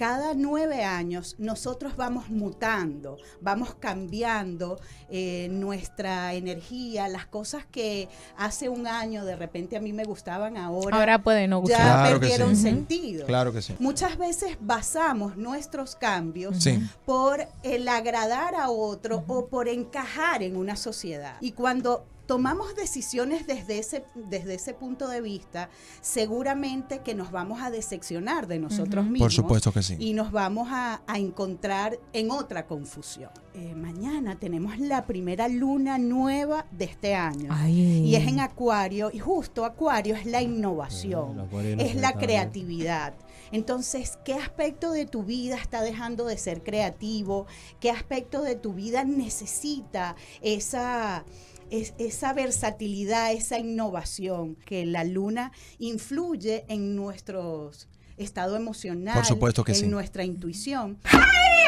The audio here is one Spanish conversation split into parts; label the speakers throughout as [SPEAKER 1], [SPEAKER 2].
[SPEAKER 1] cada nueve años nosotros vamos mutando, vamos cambiando eh, nuestra energía, las cosas que hace un año de repente a mí me gustaban ahora. Ahora pueden no gustar. Ya perdieron sentido. Claro que sí. Muchas veces basamos nuestros cambios por el agradar a otro o por encajar en una sociedad. Y cuando tomamos decisiones desde ese, desde ese punto de vista, seguramente que nos vamos a decepcionar de nosotros mismos. Por supuesto que sí. Y nos vamos a, encontrar en otra confusión. Eh, mañana tenemos la primera luna nueva de este año. Y es en Acuario. Y justo Acuario es la ah, innovación, es la creatividad. Entonces, ¿qué aspecto de tu vida está dejando de ser creativo? ¿Qué aspecto de tu vida necesita esa es, esa versatilidad, esa innovación que la luna influye en nuestro estado emocional, en nuestra intuición. ¡Ay!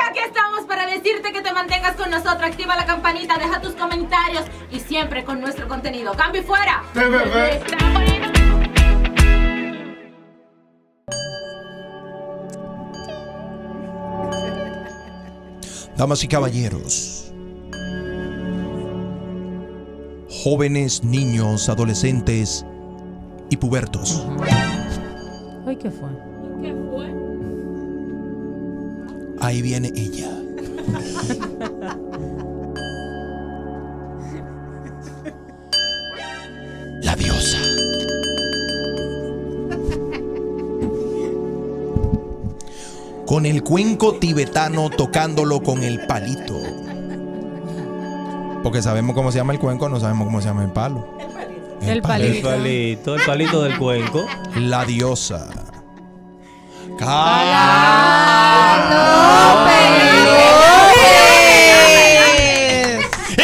[SPEAKER 1] Aquí estamos para decirte que te mantengas con nosotros. Activa la campanita, deja tus comentarios y siempre con nuestro contenido. ¡Cambio y fuera!
[SPEAKER 2] Damas y caballeros jóvenes, niños, adolescentes y pubertos.
[SPEAKER 3] Ay, ¿qué fue? ¿Qué fue?
[SPEAKER 2] Ahí viene ella. La diosa. Con el cuenco tibetano tocándolo con el palito. Porque sabemos cómo se llama el cuenco, no sabemos cómo se llama el palo. El palito. El, palito. El
[SPEAKER 3] palito, el
[SPEAKER 2] palito del cuenco. La diosa. ¡Cala! ¡No!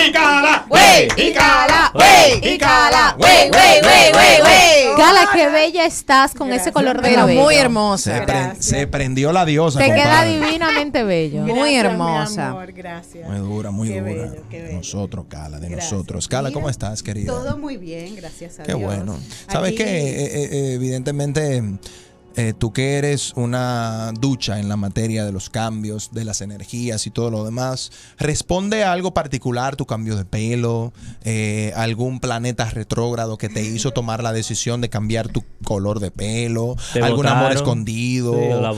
[SPEAKER 1] ¡Y cala! ¡Y cala! y Cala, wey, wey, wey, wey, wey. Cala, qué bella estás con ese color de muy hermosa.
[SPEAKER 2] Se, prendió la diosa. Te queda divinamente
[SPEAKER 1] bello. muy hermosa. Mi amor. Gracias.
[SPEAKER 2] Muy dura, muy dura. De Nosotros, Cala, de nosotros. Cala, ¿cómo estás, querida? Todo
[SPEAKER 1] muy bien, gracias a Dios. Qué bueno.
[SPEAKER 2] ¿Sabes qué? evidentemente eh, tú que eres una ducha en la materia de los cambios, de las energías y todo lo demás, ¿responde a algo particular tu cambio de pelo? Eh, ¿Algún planeta retrógrado que te hizo tomar la decisión de cambiar tu color de pelo? ¿Algún amor escondido? la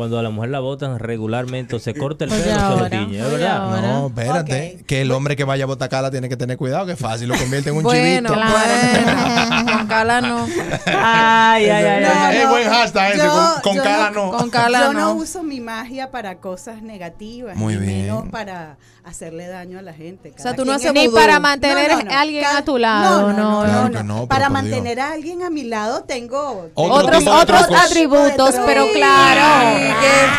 [SPEAKER 3] cuando a la mujer la votan regularmente o se corta el pelo se lo tiñe, ¿verdad? No, espérate.
[SPEAKER 2] Que el hombre que vaya a votar cala tiene que tener cuidado, que fácil lo convierte en un bueno, con
[SPEAKER 3] cala no. Ay, ay, ay. ay. es buen hashtag ese, con, cala no. Con cala yo no.
[SPEAKER 1] uso mi magia para cosas negativas. Muy ni bien. Menos para hacerle daño a la gente. o sea, tú no haces Ni para mantener a alguien a tu lado. No, no, no. para mantener a alguien a mi lado tengo... otros, otros atributos, pero claro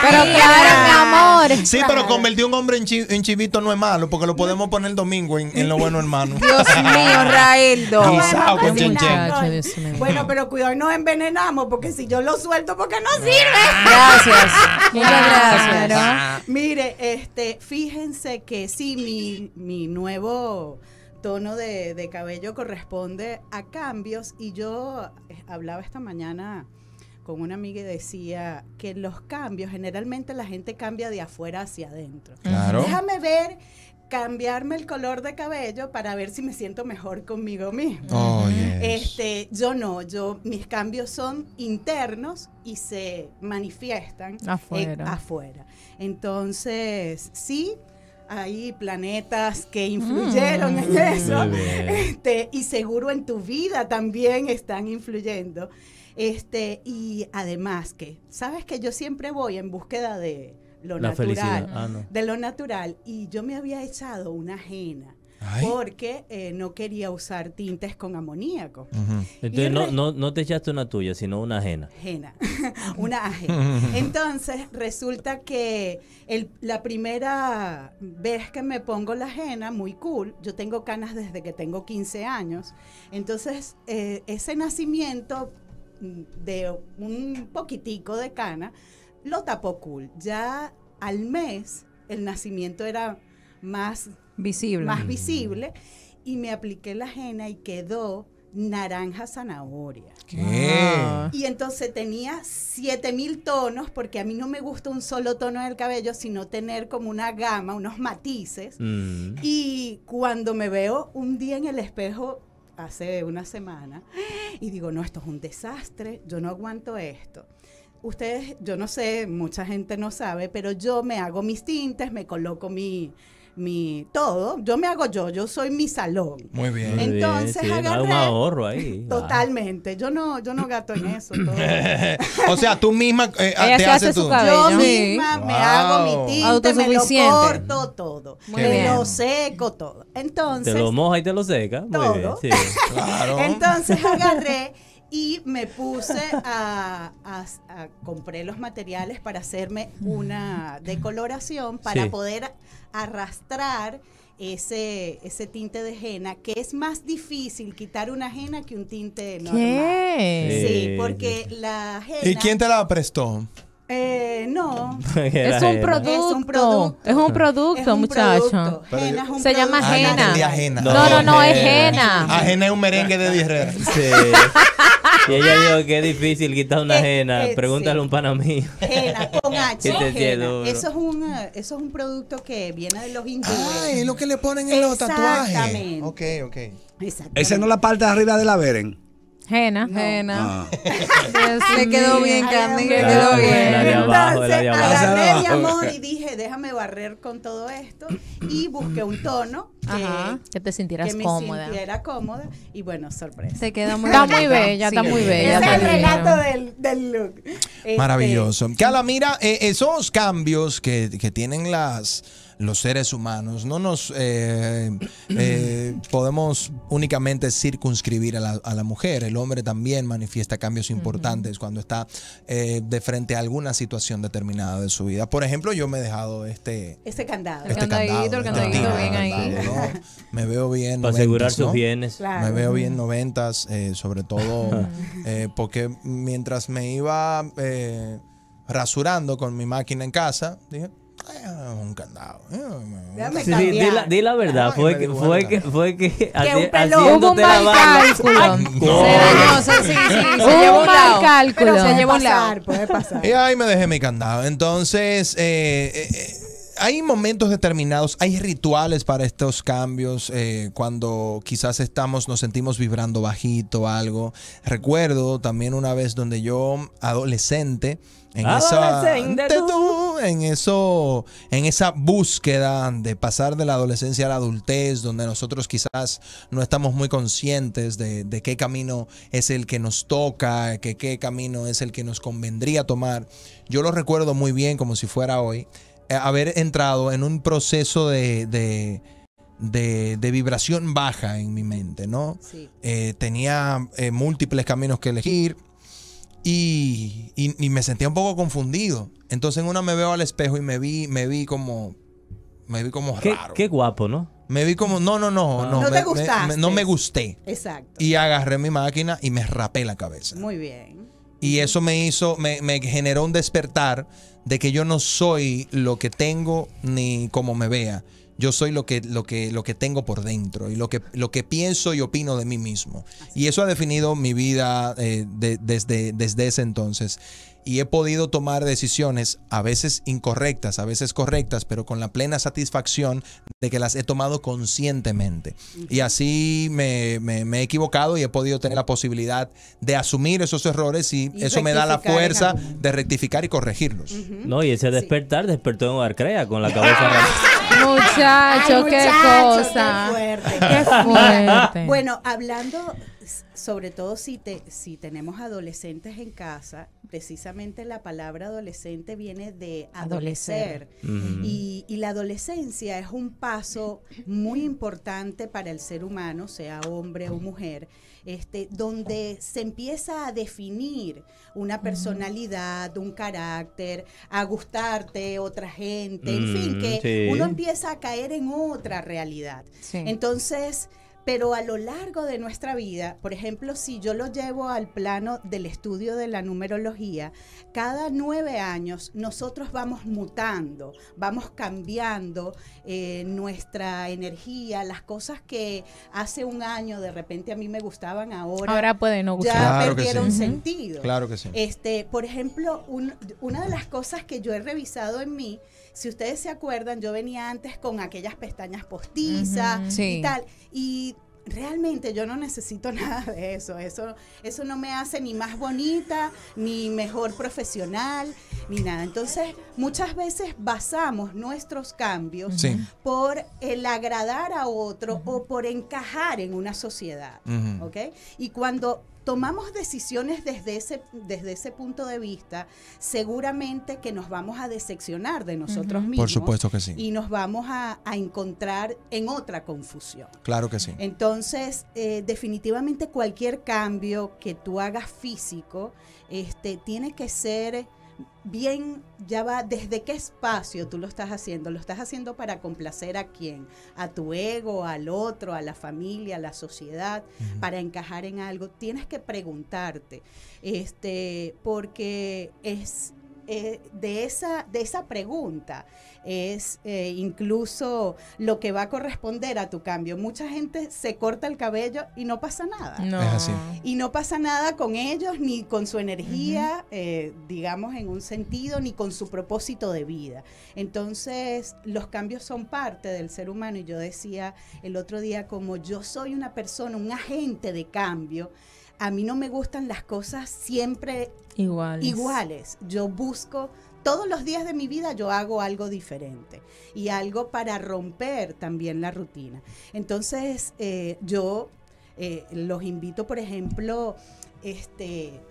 [SPEAKER 1] pero claro, mi amor. Sí, pero
[SPEAKER 2] convertir un hombre en, chivito no es malo, porque lo podemos poner domingo en, lo bueno, hermano. Dios mío, Raeldo.
[SPEAKER 1] Bueno, pero cuidado, no envenenamos, porque si yo lo suelto, porque no sirve. Gracias. Muchas gracias. Mire, este, fíjense que sí, mi, mi nuevo tono de, de cabello corresponde a cambios y yo eh, hablaba esta mañana con una amiga y decía que los cambios, generalmente la gente cambia de afuera hacia adentro. Déjame ver cambiarme el color de cabello para ver si me siento mejor conmigo mismo. Oh, este, yo no, yo mis cambios son internos y se manifiestan eh, afuera. Entonces, sí, hay planetas que influyeron mm. en eso.
[SPEAKER 2] Este,
[SPEAKER 1] y seguro en tu vida también están influyendo. Este, y además que, sabes que yo siempre voy en búsqueda de lo natural, ah, de lo natural, y yo me había echado una ajena. porque eh, no quería usar tintes con amoníaco. Entonces no,
[SPEAKER 3] no, te echaste una tuya, sino una ajena.
[SPEAKER 1] una ajena. Entonces resulta que la primera vez que me pongo la ajena, muy cool, yo tengo canas desde que tengo 15 años, entonces eh, ese nacimiento de un poquitico de cana, lo tapó cool. Ya al mes el nacimiento era más visible. Más mm. visible y me apliqué la ajena y quedó naranja zanahoria. ¿Qué? Ah. Y entonces tenía 7000 tonos, porque a mí no me gusta un solo tono del cabello, sino tener como una gama, unos matices. Mm. Y cuando me veo un día en el espejo hace una semana y digo, no, esto es un desastre, yo no aguanto esto ustedes, yo no sé, mucha gente no sabe, pero yo me hago mis tintes, me coloco mi, mi todo. Yo me hago yo, yo soy mi salón.
[SPEAKER 2] Muy bien. Entonces bien, agarré,
[SPEAKER 1] Totalmente. Yo no, yo no gato en eso.
[SPEAKER 2] o sea, tú misma eh, te haces tú. Cabello. Yo misma me hago mi tinte, me lo corto
[SPEAKER 1] todo, me lo seco todo. Entonces te lo
[SPEAKER 3] moja y te lo seca. todo. claro. Entonces
[SPEAKER 1] agarré y me puse a, a, compré los materiales para hacerme una decoloración para poder arrastrar ese, ese tinte de henna, que es más difícil quitar una henna que un tinte normal. ¿Qué? Sí, porque la henna... ¿Y quién te
[SPEAKER 2] la prestó?
[SPEAKER 1] Eh, no.
[SPEAKER 2] es, un producto, es un producto. Es un
[SPEAKER 1] producto, Se llama ah,
[SPEAKER 3] henna.
[SPEAKER 2] No, no, no, es henna. Ajena ah, es un merengue de 10 Sí.
[SPEAKER 3] Y ella dijo que es difícil quitar una ajena. Pregúntale a un pana mío.
[SPEAKER 1] Jena, con Eso es, un, eso es un producto que viene de los indígenas Ah, es lo que le ponen en los tatuajes.
[SPEAKER 2] Exactamente. Ok, ok. Exactamente. Esa no es la parte de arriba de la Beren.
[SPEAKER 1] Jena. Se Jena. Ah. quedó bien, Candy. Se quedó bien. Entonces, agarré amor y dije, déjame barrer con todo esto. Y busqué un tono que, te sintieras que me cómoda. sintiera cómoda. Y bueno, sorpresa. Se quedó muy Está muy bella, está muy bella. es el relato
[SPEAKER 2] del, look. Este, Maravilloso. Este, Cala, mira, eh, esos cambios que, que tienen las los seres humanos no nos eh, eh, podemos únicamente circunscribir a la, mujer. El hombre también manifiesta cambios importantes cuando está eh, de frente a alguna situación determinada de su vida. Por ejemplo, yo me he dejado este...
[SPEAKER 1] este candado. el candadito, el candadito bien ahí.
[SPEAKER 2] Me veo bien. Para asegurar sus bienes. Me veo bien noventas, sobre todo porque mientras me iba rasurando con mi máquina en casa, dije, eh, un candado. Sí, eh, sí, di, la, di, la, verdad, fue, que, fue, que, fue que, que haciéndote un la bala. Se dañó, se, sí, sí, se llevó un mal
[SPEAKER 1] cálculo. Se llevó un lado. Puede pasar.
[SPEAKER 2] Y ahí me dejé mi candado. Entonces, eh, eh, eh hay momentos determinados, hay rituales para estos cambios, eh, cuando quizás estamos, nos sentimos vibrando bajito, o algo. Recuerdo también una vez donde yo, adolescente, en esa, eso, en esa búsqueda de pasar de la adolescencia a la adultez, donde nosotros quizás no estamos muy conscientes de, de qué camino es el que nos toca, que qué camino es el que nos convendría tomar. Yo lo recuerdo muy bien como si fuera hoy. Eh, haber entrado en un proceso de, de, de, vibración baja en mi mente, ¿no? Eh, tenía eh, múltiples caminos que elegir y, y, me sentía un poco confundido. Entonces en una me veo al espejo y me vi, me vi como, me vi como qué, raro. Qué guapo, ¿no? Me vi como, no, no, no, ah. no, no, te gustaste. no me gusté. Exacto. Y agarré mi máquina y me rapé la cabeza.
[SPEAKER 1] Muy bien.
[SPEAKER 2] Y eso me hizo, me, generó un despertar de que yo no soy lo que tengo ni como me vea. Yo soy lo que, lo que, lo que tengo por dentro y lo que, lo que pienso y opino de mí mismo. Y eso ha definido mi vida eh, desde, desde ese entonces y he podido tomar decisiones a veces incorrectas, a veces correctas, pero con la plena satisfacción de que las he tomado conscientemente. Y así me, he equivocado y he podido tener la posibilidad de asumir esos errores y, eso me da la fuerza de rectificar y corregirlos. No, y ese despertar despertó en Arcrea con la cabeza.
[SPEAKER 3] muchacho, muchacho, qué cosa. Qué fuerte. Qué fuerte.
[SPEAKER 1] bueno, hablando sobre todo si, si tenemos adolescentes en casa, precisamente la palabra adolescente viene de adolecer. y, la adolescencia es un paso muy importante para el ser humano, sea hombre o mujer, este, donde se empieza a definir una personalidad, un carácter, a gustarte otra gente, en fin, mm, que uno empieza a caer en otra realidad. Entonces, pero a lo largo de nuestra vida, por ejemplo, si yo lo llevo al plano del estudio de la numerología, cada nueve años nosotros vamos mutando, vamos cambiando eh, nuestra energía, las cosas que hace un año de repente a mí me gustaban ahora. Ahora pueden no gustar. Ya perdieron sentido. Claro que sí. Este, por ejemplo, una de las cosas que yo he revisado en mí si ustedes se acuerdan, yo venía antes con aquellas pestañas postizas y tal. Y realmente yo no necesito nada de eso. Eso, eso no me hace ni más bonita, ni mejor profesional, ni nada. Entonces, muchas veces basamos nuestros cambios por el agradar a otro o por encajar en una sociedad. Y cuando tomamos decisiones desde ese, desde ese punto de vista, seguramente que nos vamos a decepcionar de nosotros mismos. Por supuesto que sí. Y nos vamos a, encontrar en otra confusión. Claro que sí. Entonces, eh, definitivamente cualquier cambio que tú hagas físico, este, tiene que ser bien, ya va, ¿desde qué espacio tú lo estás haciendo? ¿Lo estás haciendo para complacer a quién? ¿A tu ego, al otro, a la familia, a la sociedad, para encajar en algo? Tienes que preguntarte, este, porque es eh, de, esa, de esa pregunta es eh, incluso lo que va a corresponder a tu cambio. Mucha gente se corta el cabello y no pasa nada. Es así. Y no pasa nada con ellos, ni con su energía, eh, digamos, en un sentido, ni con su propósito de vida. Entonces, los cambios son parte del ser humano. Y yo decía el otro día, como yo soy una persona, un agente de cambio, a mí no me gustan las cosas siempre iguales. Yo busco, todos los días de mi vida yo hago algo diferente y algo para romper también la rutina. Entonces eh, yo eh, los invito, por ejemplo, este,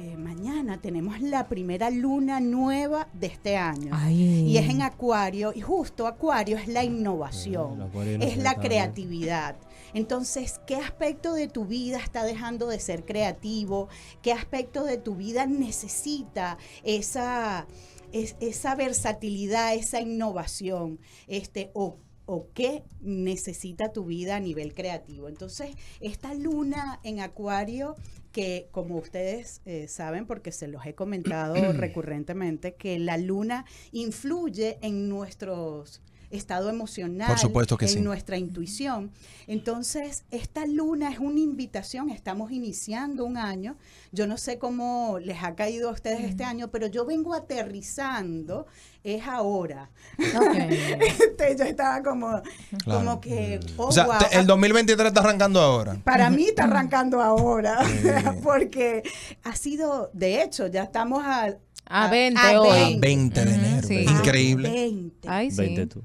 [SPEAKER 1] eh, mañana tenemos la primera luna nueva de este año. Y es en Acuario, y justo Acuario es la innovación, es la creatividad. Entonces, ¿qué aspecto de tu vida está dejando de ser creativo? ¿Qué aspecto de tu vida necesita esa, esa versatilidad, esa innovación? Este, o o qué necesita tu vida a nivel creativo. Entonces, esta luna en Acuario, que como ustedes eh, saben, porque se los he comentado recurrentemente, que la luna influye en nuestros estado emocional, Por supuesto que en nuestra intuición. Entonces, esta luna es una invitación, estamos iniciando un año, yo no sé cómo les ha caído a ustedes este mm. año, pero yo vengo aterrizando es ahora. Este, yo estaba como, como que. Mm. Oh, o sea, el
[SPEAKER 2] 2023 está arrancando ahora.
[SPEAKER 1] Para mí está arrancando ahora, porque ha sido, de hecho, ya estamos a, a, 20
[SPEAKER 3] de enero. Increíble. tú.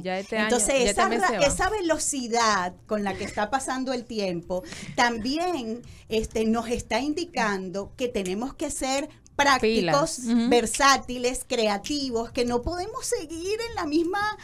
[SPEAKER 1] Ya este Entonces, año, este esa, esa, velocidad con la que está pasando el tiempo también este, nos está indicando que tenemos que ser prácticos, versátiles, creativos, que no podemos seguir en la misma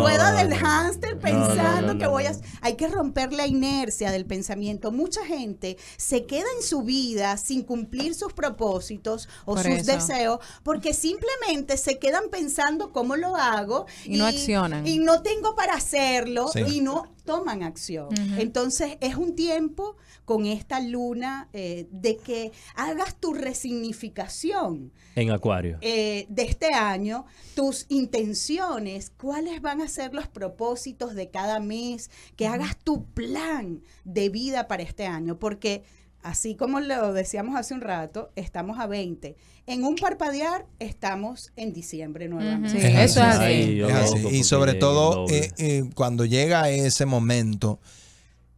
[SPEAKER 1] rueda del hámster pensando que voy a... Hay que romper la inercia del pensamiento. Mucha gente se queda en su vida sin cumplir sus propósitos o sus deseos porque simplemente se quedan pensando cómo lo hago y, no accionan. Y no tengo para hacerlo y no toman acción. Entonces es un tiempo con esta luna eh, de que hagas tu resignificación.
[SPEAKER 3] En Acuario.
[SPEAKER 1] Eh, de este año, tus intenciones, cuáles van a ser los propósitos de cada mes, que hagas tu plan de vida para este año, porque Así como lo decíamos hace un rato, estamos a 20. En un parpadear estamos en diciembre nuevamente. eso es Y sobre todo eh,
[SPEAKER 2] eh, cuando llega ese momento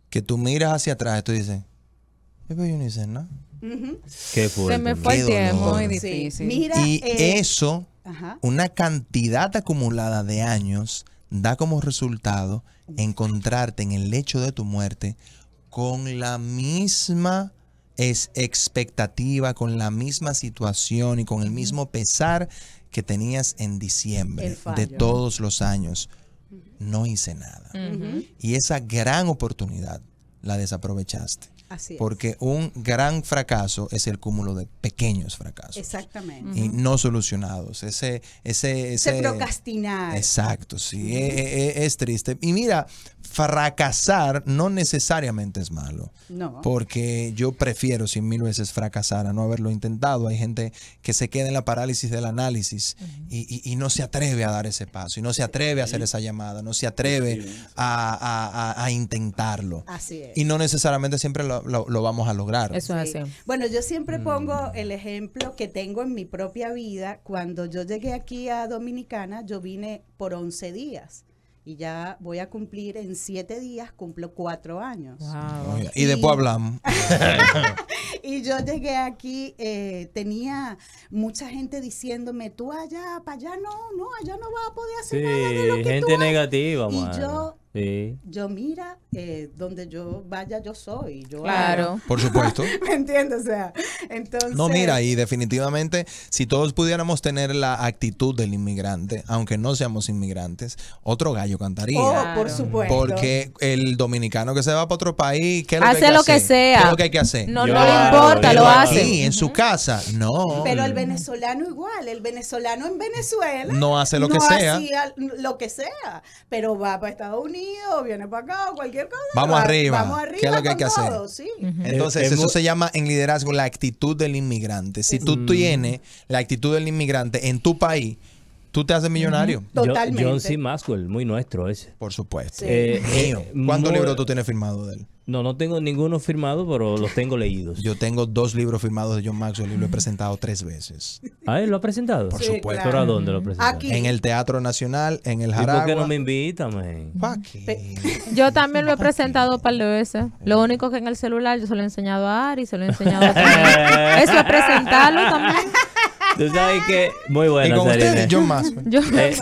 [SPEAKER 2] que tú miras hacia atrás, tú dices, yo voy Qué Se me fue el tiempo, y eh, eso, una cantidad acumulada de años, da como resultado mm. encontrarte en el lecho de tu muerte con la misma es expectativa, con la misma situación y con el mismo pesar que tenías en diciembre de todos los años. No hice nada. Y esa gran oportunidad la desaprovechaste. Porque un gran fracaso es el cúmulo de pequeños fracasos.
[SPEAKER 1] Exactamente. Y
[SPEAKER 2] no solucionados. Ese, ese, Se
[SPEAKER 1] procrastinar.
[SPEAKER 2] Exacto, sí. E, e, e, es, triste. Y mira, fracasar no necesariamente es malo. No. Porque yo prefiero cien mil veces fracasar a no haberlo intentado. Hay gente que se queda en la parálisis del análisis y, no se atreve a dar ese paso, y no se atreve a hacer esa llamada, no se atreve a, a intentarlo. Así es. Y no necesariamente siempre lo lo, vamos a lograr. Eso es así.
[SPEAKER 1] Bueno, yo siempre mm. pongo el ejemplo que tengo en mi propia vida. Cuando yo llegué aquí a Dominicana, yo vine por 11 días y ya voy a cumplir en siete días, cumplo cuatro años. Y, después hablamos. y yo llegué aquí, eh, tenía mucha gente diciéndome, tú allá, para allá no, no, allá no vas a poder hacer nada de gente negativa, Y yo
[SPEAKER 3] yo
[SPEAKER 1] mira, eh, donde yo vaya, yo soy. Yo claro. Por supuesto. ¿Me entiendes? entonces... No, mira, y
[SPEAKER 2] definitivamente, si todos pudiéramos tener la actitud del inmigrante, aunque no seamos inmigrantes, otro gallo cantaría. Oh, por supuesto. Porque el dominicano que se va para otro país, ¿qué hace que lo que sea. lo que hay que hacer? No, le importa, lo hace. Sí, en su casa, no. Pero el
[SPEAKER 1] venezolano igual, el venezolano en Venezuela. No hace lo que sea. lo que sea, pero va para Estados Unidos viene para acá o cualquier cosa. Vamos arriba. es lo que hay que eh, Entonces, eso se llama
[SPEAKER 2] en liderazgo la actitud del inmigrante. Si tú tienes la actitud del inmigrante en tu país, Tú te haces millonario. Totalmente. John C.
[SPEAKER 3] Maxwell, muy nuestro ese. Por supuesto. Eh, eh, ¿Cuántos libros tú
[SPEAKER 2] tienes firmado de él? No, no tengo ninguno firmado, pero los tengo leídos. Yo tengo dos libros firmados de John Maxwell y lo he presentado tres veces. ¿Ah, él lo ha presentado? Por supuesto. dónde lo presentó? Aquí. En el Teatro Nacional, en el Jaragua. por qué no me invita? man?
[SPEAKER 1] Qué? Yo también lo he presentado un par de veces. Lo eh. único que en el celular yo se lo he enseñado a Ari, se lo he enseñado a... Eso es presentarlo también.
[SPEAKER 3] Tú sabes que muy buena. Y con ustedes, John más. Eh,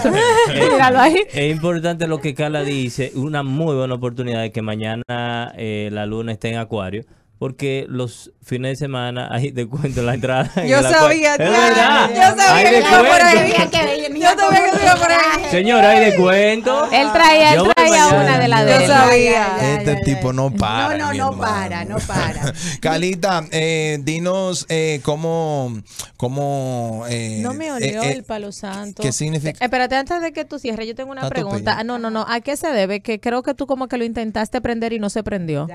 [SPEAKER 3] eh, es, importante lo que Carla dice. Una muy buena oportunidad de que mañana eh, la luna esté en Acuario porque los fines de semana ahí te cuento la entrada. yo, sabía, cual... yo sabía, que por ahí. Yo sabía
[SPEAKER 1] que por
[SPEAKER 2] Señor, hay descuento.
[SPEAKER 1] Él traía, él traía una de la de Yo sabía. Este
[SPEAKER 2] tipo no para. No, no, no
[SPEAKER 1] para, no para.
[SPEAKER 2] Calita, eh, dinos eh, cómo, cómo. Eh, no me eh, olió eh, el
[SPEAKER 1] palo santo. ¿Qué significa? Espérate, antes de que tú cierres, yo tengo una ah, pregunta. Ah, no, no, no. ¿A qué se debe? Que creo que tú como que lo intentaste prender y no se prendió.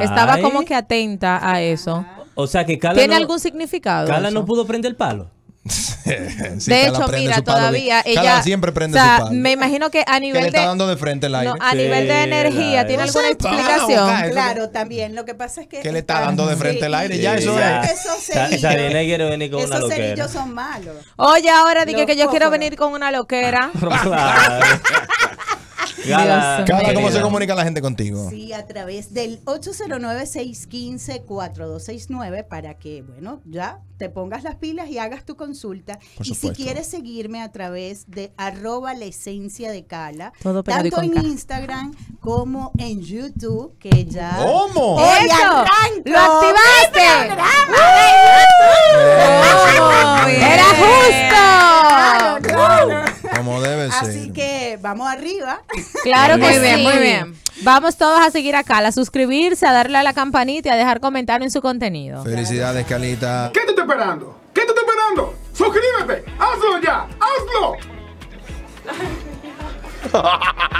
[SPEAKER 1] Estaba como que atento a eso, o
[SPEAKER 3] sea que Cala ¿tiene algún significado? Cala no pudo prender el palo. de hecho, mira,
[SPEAKER 1] todavía ella siempre prende su palo. Me imagino que a nivel de le está dando de
[SPEAKER 2] frente el aire. a nivel de energía, ¿tiene alguna explicación? claro,
[SPEAKER 1] también. Lo que pasa es que que le está dando de frente el aire, ya eso ya. es. Esos cerillos, cerillos son malos. Oye, ahora dije que yo quiero venir con una loquera. Ah,
[SPEAKER 2] Cala, ¿cómo se comunica la gente contigo? Sí,
[SPEAKER 1] a través del 809-615-4269 para que, bueno, ya te pongas las pilas y hagas tu consulta. Y si quieres seguirme a través de arroba la esencia de Cala, tanto en Instagram como en YouTube, que ya... ¿Cómo? ¡Lo activaste! Este ¡Era justo! Como debe ser. Así que vamos arriba. Claro que muy bien, muy bien. Vamos todos a seguir acá, a suscribirse, a darle a la campanita y a dejar comentar en su contenido.
[SPEAKER 2] Felicidades, Calita. ¿Qué te
[SPEAKER 3] está esperando? ¿Qué te está esperando? Suscríbete, hazlo ya,
[SPEAKER 2] hazlo.